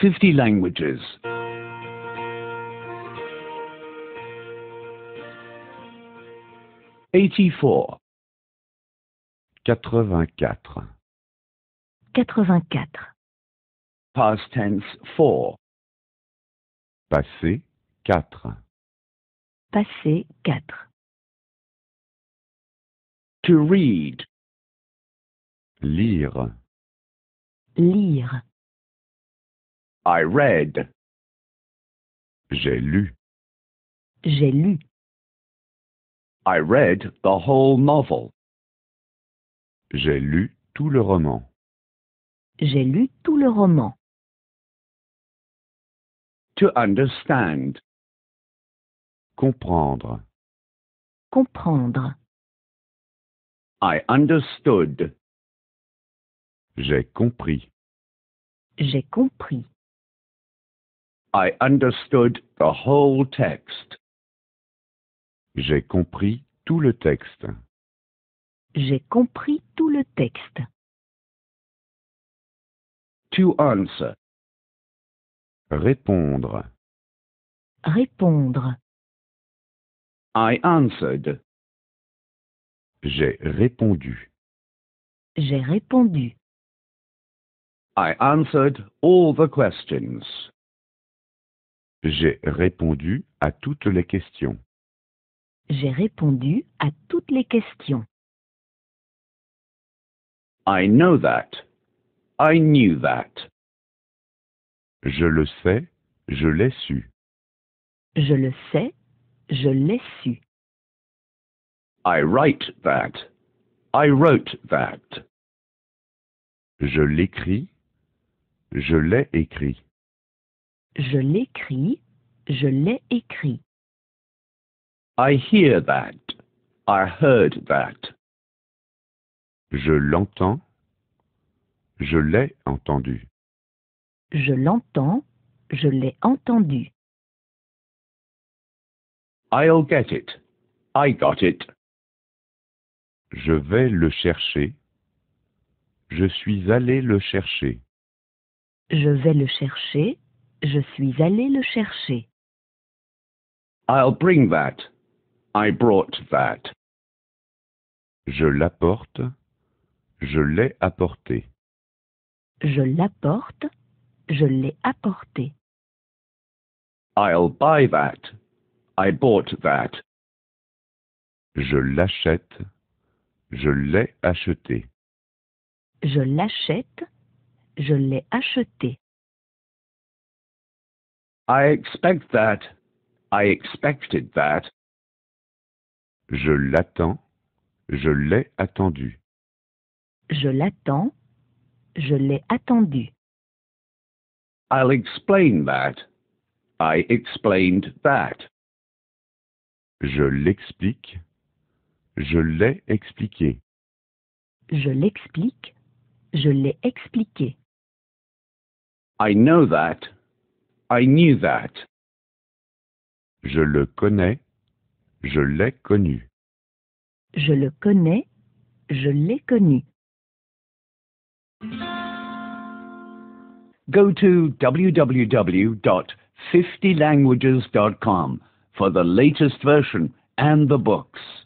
50 languages. Eighty-four. Quatre-vingt-quatre. Quatre-vingt-quatre. Past tense four. Passé quatre. Passé quatre. To read. Lire. Lire. I read. J'ai lu. J'ai lu. I read the whole novel. J'ai lu tout le roman. J'ai lu tout le roman. To understand. Comprendre. Comprendre. I understood. J'ai compris. J'ai compris. I understood the whole text. J'ai compris tout le texte. J'ai compris tout le texte. To answer. Répondre. Répondre. I answered. J'ai répondu. J'ai répondu. I answered all the questions. J'ai répondu à toutes les questions. J'ai répondu à toutes les questions. I know that. I knew that. Je le sais, je l'ai su. Je le sais, je l'ai su. I write that. I wrote that. Je l'écris, je l'ai écrit. Je l'écris. Je l'ai écrit. I hear that. I heard that. Je l'entends. Je l'ai entendu. Je l'entends. Je l'ai entendu. I'll get it. I got it. Je vais le chercher. Je suis allé le chercher. Je vais le chercher. Je suis allé le chercher. I'll bring that. I brought that. Je l'apporte. Je l'ai apporté. Je l'apporte. Je l'ai apporté. I'll buy that. I bought that. Je l'achète. Je l'ai acheté. Je l'achète. Je l'ai acheté. I expect that. I expected that. Je l'attends. Je l'ai attendu. Je l'attends. Je l'ai attendu. I'll explain that. I explained that. Je l'explique. Je l'ai expliqué. Je l'explique. Je l'ai expliqué. I know that. I knew that. Je le connais. Je l'ai connu. Je le connais. Je l'ai connu. Go to www.50languages.com for the latest version and the books.